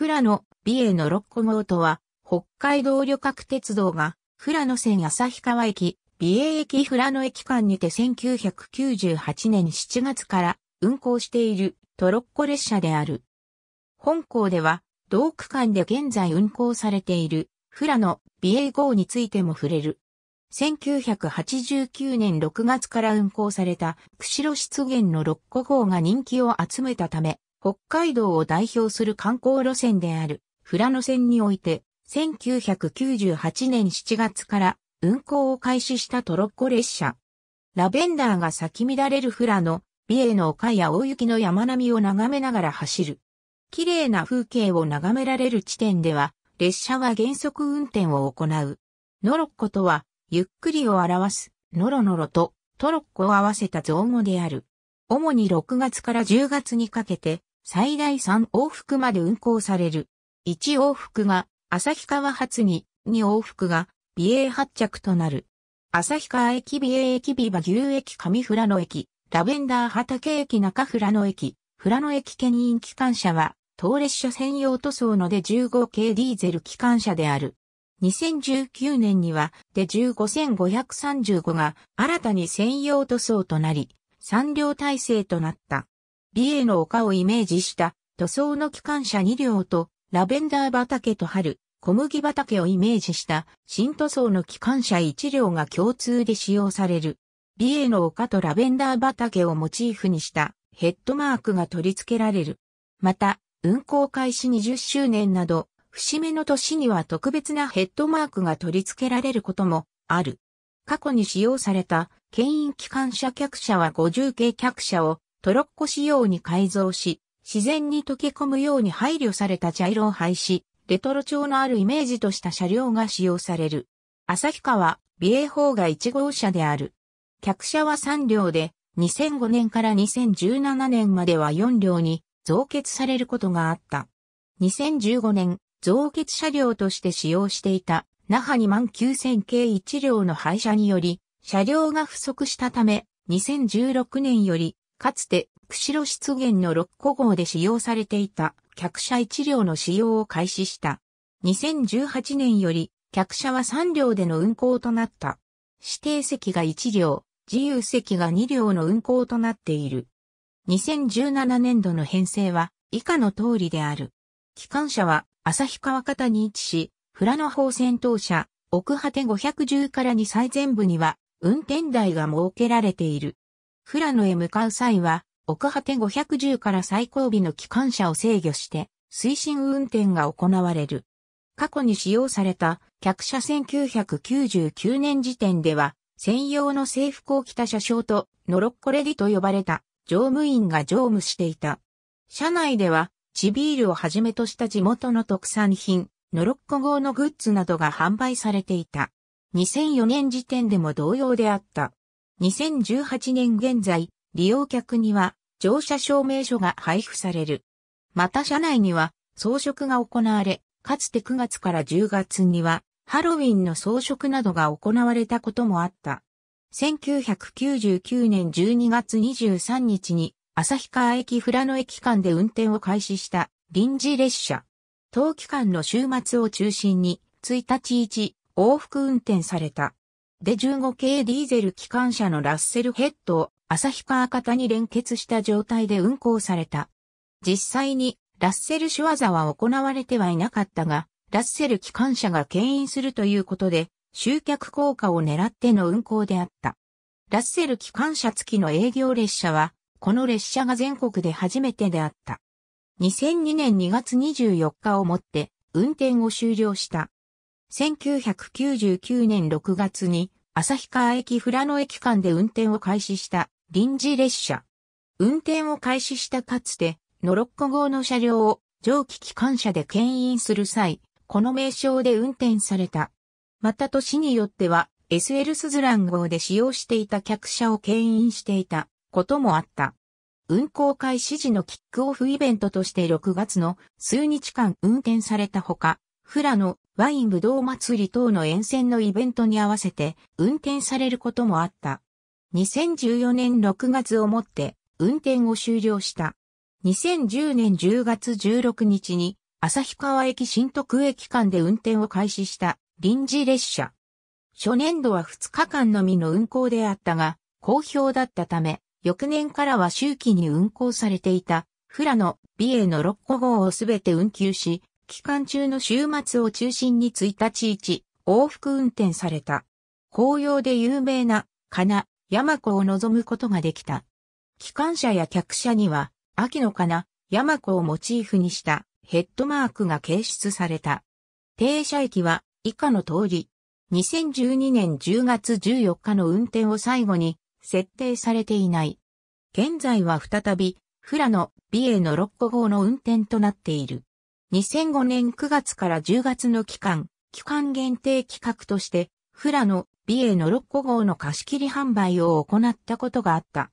富良野、美瑛の6個号とは、北海道旅客鉄道が、富良野線旭川駅、美瑛駅富良野駅間にて1998年7月から運行しているトロッコ列車である。本校では、同区間で現在運行されている、富良野、美瑛号についても触れる。1989年6月から運行された、釧路湿原の6個号が人気を集めたため、北海道を代表する観光路線である、富良野線において、1998年7月から運行を開始したトロッコ列車。ラベンダーが咲き乱れる富良野、美瑛の丘や大雪の山並みを眺めながら走る。綺麗な風景を眺められる地点では、列車は原則運転を行う。ノロッコとは、ゆっくりを表す、ノロノロとトロッコを合わせた造語である。主に6月から10月にかけて、最大3往復まで運行される。1往復が旭川発に、2往復が美瑛発着となる。旭川駅美瑛駅美馬牛駅上富良野駅、ラベンダー畑駅中富良野駅、富良野駅牽引機関車は、当列車専用塗装ので15系ディーゼル機関車である。2019年には、で15535が新たに専用塗装となり、3両体制となった。美瑛の丘をイメージした塗装の機関車2両とラベンダー畑と春、小麦畑をイメージした新塗装の機関車1両が共通で使用される。美瑛の丘とラベンダー畑をモチーフにしたヘッドマークが取り付けられる。また、運行開始20周年など、節目の年には特別なヘッドマークが取り付けられることもある。過去に使用された牽引機関車客車は50系客車をトロッコ仕様に改造し、自然に溶け込むように配慮された茶色を廃止、レトロ調のあるイメージとした車両が使用される。旭川、美瑛法が1号車である。客車は3両で、2005年から2017年までは4両に増結されることがあった。2015年、増結車両として使用していた、那覇2万9000系1両の廃車により、車両が不足したため、2016年よりかつて、釧路湿原の6個号で使用されていた、客車1両の使用を開始した。2018年より、客車は3両での運行となった。指定席が1両、自由席が2両の運行となっている。2017年度の編成は以下の通りである。機関車は旭川方に位置し、富良野方戦闘車、奥果て510から2歳前部には運転台が設けられている。富良野へ向かう際は、奥果て510から最後尾の機関車を制御して、推進運転が行われる。過去に使用された、客車1999年時点では、専用の制服を着た車掌と、ノロッコレディと呼ばれた、乗務員が乗務していた。車内では、地ビールをはじめとした地元の特産品、ノロッコ号のグッズなどが販売されていた。2004年時点でも同様であった。2018年現在、利用客には乗車証明書が配布される。また車内には装飾が行われ、かつて9月から10月にはハロウィンの装飾などが行われたこともあった。1999年12月23日に旭川駅富良野駅間で運転を開始した臨時列車。当期間の週末を中心に1日1往復運転された。で15系ディーゼル機関車のラッセルヘッドを旭川方に連結した状態で運行された。実際にラッセル手技は行われてはいなかったが、ラッセル機関車が牽引するということで、集客効果を狙っての運行であった。ラッセル機関車付きの営業列車は、この列車が全国で初めてであった。2002年2月24日をもって運転を終了した。1999年6月に、旭川駅富良野駅間で運転を開始した臨時列車。運転を開始したかつて、ノロッコ号の車両を蒸気機関車で牽引する際、この名称で運転された。また都市によっては SL スズラン号で使用していた客車を牽引していたこともあった。運行開始時のキックオフイベントとして6月の数日間運転されたほか、フラのワイン武道祭り等の沿線のイベントに合わせて運転されることもあった。2014年6月をもって運転を終了した。2010年10月16日に旭川駅新徳駅間で運転を開始した臨時列車。初年度は2日間のみの運行であったが、好評だったため、翌年からは周期に運行されていた、フラの美瑛の6個号をすべて運休し、期間中の週末を中心に1日1往復運転された。紅葉で有名な、かな、山子を望むことができた。機関車や客車には、秋のかな、山子をモチーフにしたヘッドマークが掲出された。停車駅は以下の通り、2012年10月14日の運転を最後に設定されていない。現在は再び、フラの美瑛の6個号の運転となっている。2005年9月から10月の期間、期間限定企画として、フラの美瑛の6個号の貸し切り販売を行ったことがあった。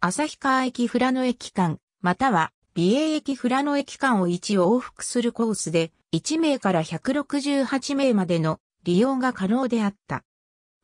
旭川駅フラの駅間、または美瑛駅フラの駅間を1往復するコースで、1名から168名までの利用が可能であった。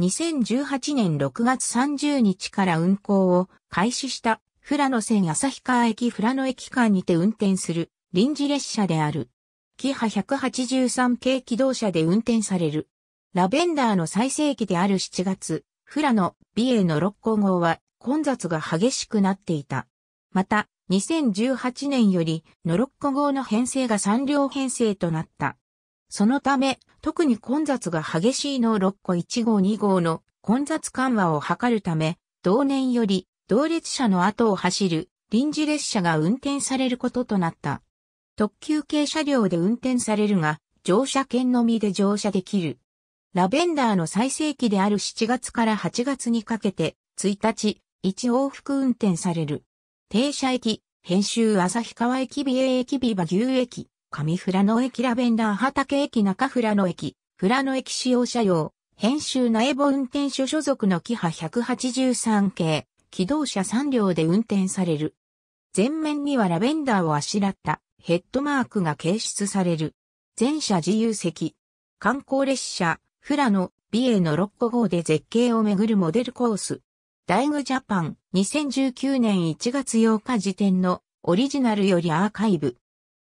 2018年6月30日から運行を開始した、フラの線旭川駅フラの駅間にて運転する臨時列車である。キハ183系機動車で運転される。ラベンダーの最盛期である7月、フラの美瑛の6甲号は混雑が激しくなっていた。また、2018年よりノロッコ号の編成が3両編成となった。そのため、特に混雑が激しいノロッコ1号2号の混雑緩和を図るため、同年より同列車の後を走る臨時列車が運転されることとなった。特急系車両で運転されるが、乗車券のみで乗車できる。ラベンダーの最盛期である7月から8月にかけて、1日、1往復運転される。停車駅、編集旭川駅美瑛駅美馬牛駅、上富良野駅ラベンダー畑駅中富良野駅、富良野駅使用車両、編集苗部運転所所属のキハ183系、機動車3両で運転される。前面にはラベンダーをあしらったヘッドマークが掲出される。全車自由席。観光列車、フラノ、美瑛の6個号で絶景を巡るモデルコース。ダイグジャパン2019年1月8日時点のオリジナルよりアーカイブ。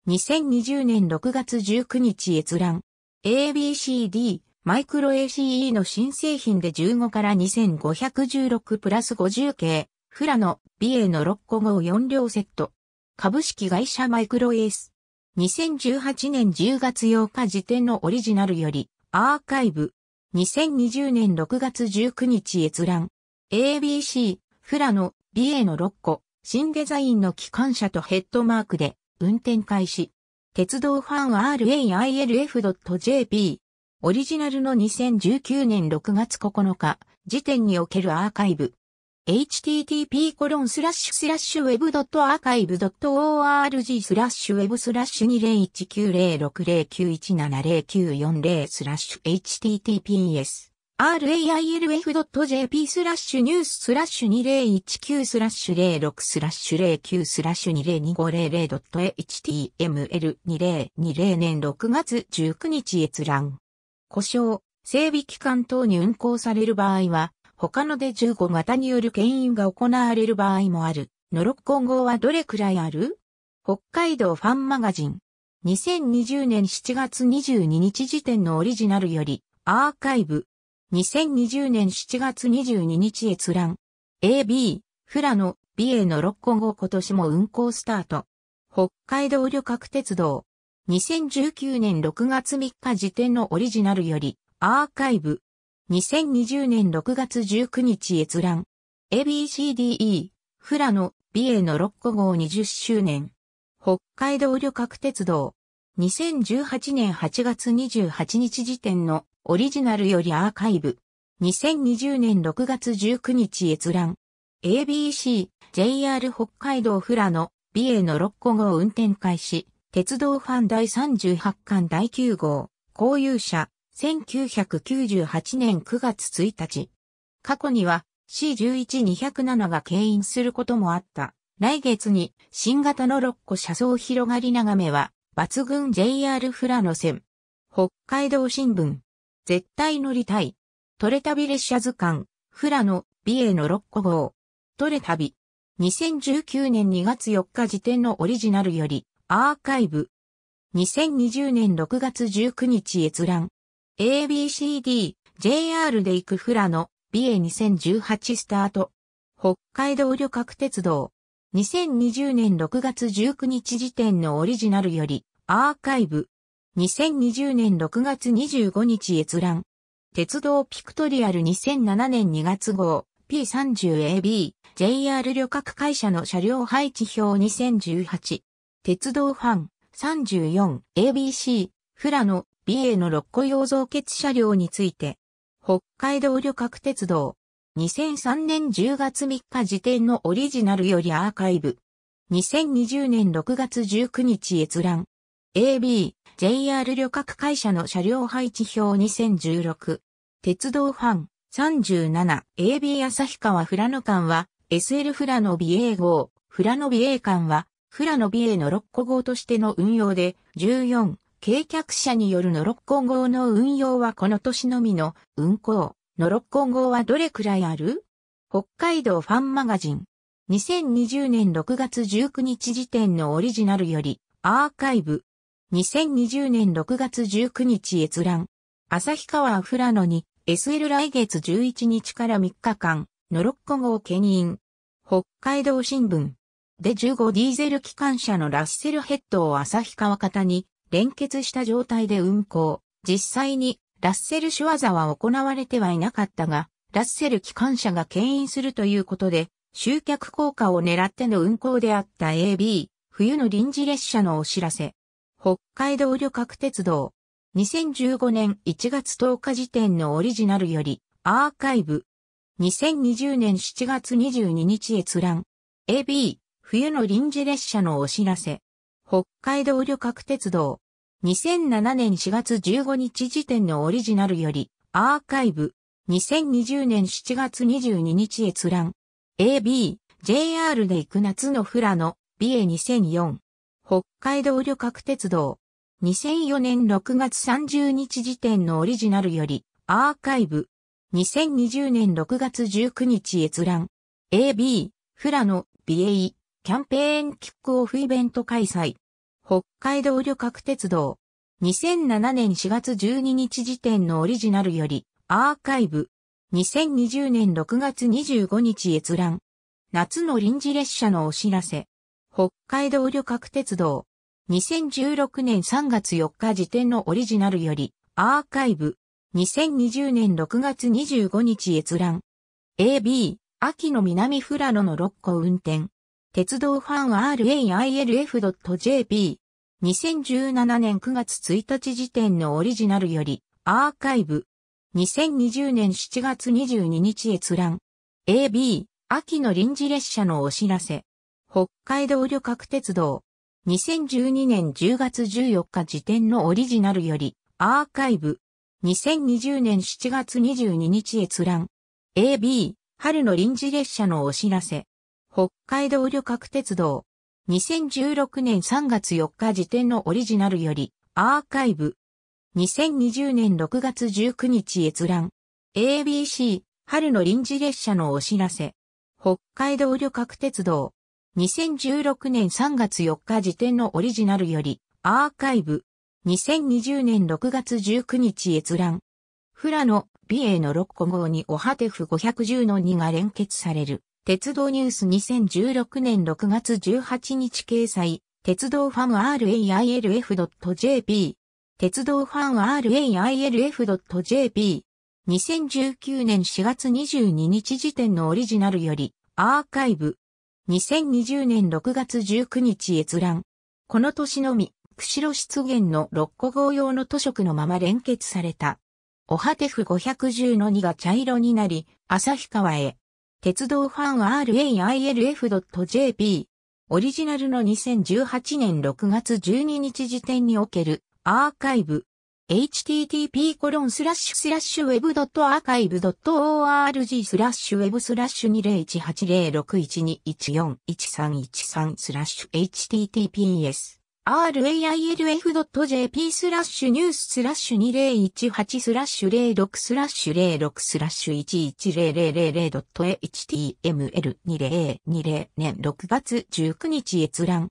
2020年6月19日閲覧。ABCD マイクロ ACE の新製品で15から2516プラス50系、フラノ、美瑛の6個号4両セット。株式会社マイクロエース。2018年10月8日時点のオリジナルより、アーカイブ。2020年6月19日閲覧。ABC、フラノ、BA の6個、新デザインの機関車とヘッドマークで、運転開始。鉄道ファン railf.jp。オリジナルの2019年6月9日、時点におけるアーカイブ。http コロンスラッシュスラッシュウェブドットアーカイブドット org スラッシュウェブスラッシュ2 0 1 9 0 6 0 9 1 7 0 9 4スラッシュ https railf.jp スラッシュニューススラッシュ2019スラッシュ06スラッシュ09スラッシュ2025000 .html2020 年6月19日閲覧。故障、整備期間等に運行される場合は、他ので15型による牽引が行われる場合もある。ノロッコ号はどれくらいある北海道ファンマガジン。2020年7月22日時点のオリジナルより、アーカイブ。2020年7月22日閲覧。AB、フラノ、B a のロッコ号今年も運行スタート。北海道旅客鉄道。2019年6月3日時点のオリジナルより、アーカイブ。2020年6月19日閲覧。ABCDE、フラノ、美瑛の6個号20周年。北海道旅客鉄道。2018年8月28日時点のオリジナルよりアーカイブ。2020年6月19日閲覧。ABC、JR 北海道フラの、美瑛の6個号運転開始、鉄道ファン第38巻第9号、公有車、1998年9月1日。過去には C11207 が牽引することもあった。来月に新型の6個車窓広がり眺めは抜群 JR フラノ線。北海道新聞。絶対乗りたい。トレ旅列車図鑑。フラノ、美瑛の6個号。トレ旅。2019年2月4日時点のオリジナルよりアーカイブ。2020年6月19日閲覧。ABCD、JR で行くフラノ、b a 2018スタート。北海道旅客鉄道。2020年6月19日時点のオリジナルより、アーカイブ。2020年6月25日閲覧。鉄道ピクトリアル2007年2月号 P30AB JR 旅客会社の車両配置表2018鉄道ファン 34ABC フラノ美瑛の六個用造結車両について、北海道旅客鉄道、2003年10月3日時点のオリジナルよりアーカイブ、2020年6月19日閲覧、AB、JR 旅客会社の車両配置表2016、鉄道ファン、37、AB 旭川富良野間は、SL 富良野美瑛号、富良野美瑛間は、富良野美瑛の6個号としての運用で、14、軽客車によるノロッコ号の運用はこの年のみの運行。ノロッコ号はどれくらいある北海道ファンマガジン。2020年6月19日時点のオリジナルより、アーカイブ。2020年6月19日閲覧。旭川アフラノに、SL 来月11日から3日間、ノロッコ号牽引。北海道新聞。で15ディーゼル機関車のラッセルヘッドを旭川方に連結した状態で運行。実際にラッセル手技は行われてはいなかったが、ラッセル機関車が牽引するということで、集客効果を狙っての運行であった AB、冬の臨時列車のお知らせ。北海道旅客鉄道。2015年1月10日時点のオリジナルより、アーカイブ。2020年7月22日閲覧。AB、冬の臨時列車のお知らせ。北海道旅客鉄道。2007年4月15日時点のオリジナルより、アーカイブ、2020年7月22日閲覧、AB、JR で行く夏のフラの、b a 2004、北海道旅客鉄道、2004年6月30日時点のオリジナルより、アーカイブ、2020年6月19日閲覧、AB、フラの、BA、キャンペーンキックオフイベント開催。北海道旅客鉄道。2007年4月12日時点のオリジナルより、アーカイブ。2020年6月25日閲覧。夏の臨時列車のお知らせ。北海道旅客鉄道。2016年3月4日時点のオリジナルより、アーカイブ。2020年6月25日閲覧。AB、秋の南フラノの6個運転。鉄道ファン railf.jp 2017年9月1日時点のオリジナルより、アーカイブ。2020年7月22日閲覧。AB、秋の臨時列車のお知らせ。北海道旅客鉄道。2012年10月14日時点のオリジナルより、アーカイブ。2020年7月22日閲覧。AB、春の臨時列車のお知らせ。北海道旅客鉄道。2016年3月4日時点のオリジナルより、アーカイブ。2020年6月19日閲覧。ABC、春の臨時列車のお知らせ。北海道旅客鉄道。2016年3月4日時点のオリジナルより、アーカイブ。2020年6月19日閲覧。フラの美瑛の6個号におはてふ510の2が連結される。鉄道ニュース2016年6月18日掲載、鉄道ファン railf.jp、鉄道ファン railf.jp、2019年4月22日時点のオリジナルより、アーカイブ、2020年6月19日閲覧、この年のみ、釧路湿原の六個号用の図色のまま連結された。おはてふ510の2が茶色になり、旭川へ。鉄道ファン railf.jp オリジナルの2018年6月12日時点におけるアーカイブ http コロンスラッシュスラッシュウェブアーカイブ org スラッシュウェブスラッシュ20180612141313スラッシュ https railf.jp スラッシュニューススラッシュ2018スラッシュ06スラッシュ06スラッシュ 11000.html2020 年6月19日閲覧。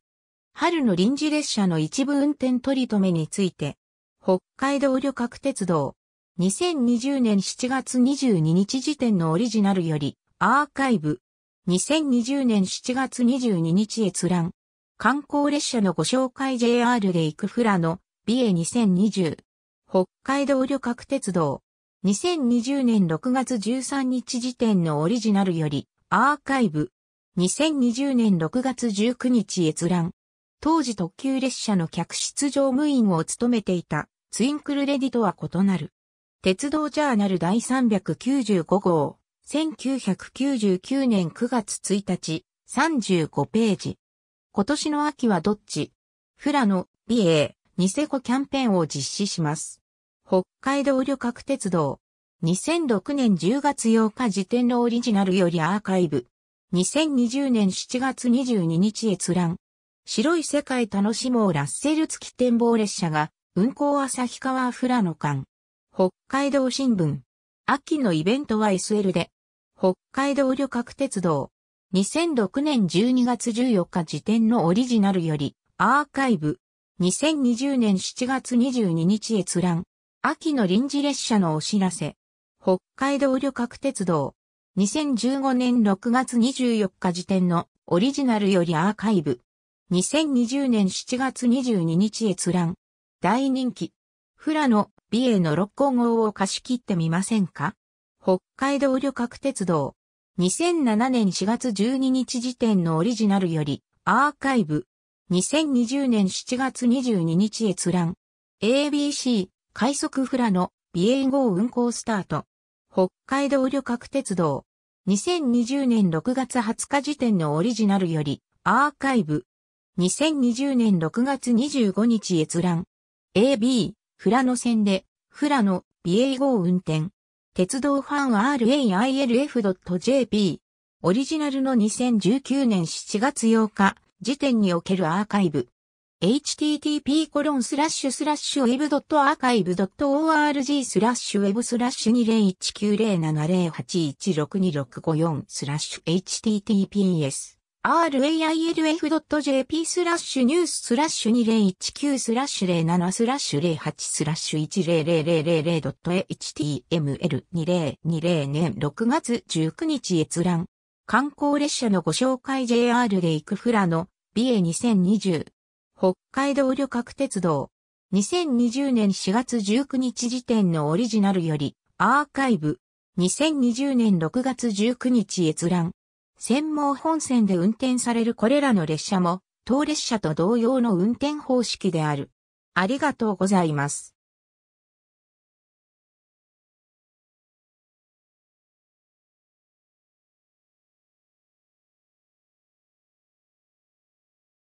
春の臨時列車の一部運転取り留めについて、北海道旅客鉄道。2020年7月22日時点のオリジナルより、アーカイブ。2020年7月22日閲覧。観光列車のご紹介 JR で行くフラの美瑛2020北海道旅客鉄道2020年6月13日時点のオリジナルよりアーカイブ2020年6月19日閲覧当時特急列車の客室乗務員を務めていたツインクルレディとは異なる鉄道ジャーナル第395号1999年9月1日35ページ今年の秋はどっちフラノ、BA ニセコキャンペーンを実施します。北海道旅客鉄道。2006年10月8日時点のオリジナルよりアーカイブ。2020年7月22日閲覧。白い世界楽しもうラッセル付き展望列車が運行旭川フラノ間。北海道新聞。秋のイベントは SL で。北海道旅客鉄道。2006年12月14日時点のオリジナルより、アーカイブ。2020年7月22日閲覧。秋の臨時列車のお知らせ。北海道旅客鉄道。2015年6月24日時点のオリジナルよりアーカイブ。2020年7月22日閲覧。大人気。フラの美瑛の六甲号を貸し切ってみませんか北海道旅客鉄道。2007年4月12日時点のオリジナルより、アーカイブ。2020年7月22日閲覧。ABC、快速フラの、美瑛号運行スタート。北海道旅客鉄道。2020年6月20日時点のオリジナルより、アーカイブ。2020年6月25日閲覧。AB、フラノ線で、フラノ、美瑛号運転。鉄道ファン railf.jp オリジナルの2019年7月8日時点におけるアーカイブ http コロンスラッシュスラッシュ web.archive.org スラッシュ web スラッシュ20190708162654スラッシュ https railf.jp スラッシュニューススラッシュ2019スラッシュ07スラッシュ08スラッシュ 1000.html2020 年6月19日閲覧。観光列車のご紹介 JR で行くフラの BA2020 北海道旅客鉄道2020年4月19日時点のオリジナルよりアーカイブ2020年6月19日閲覧専門本線で運転されるこれらの列車も、当列車と同様の運転方式である。ありがとうございます。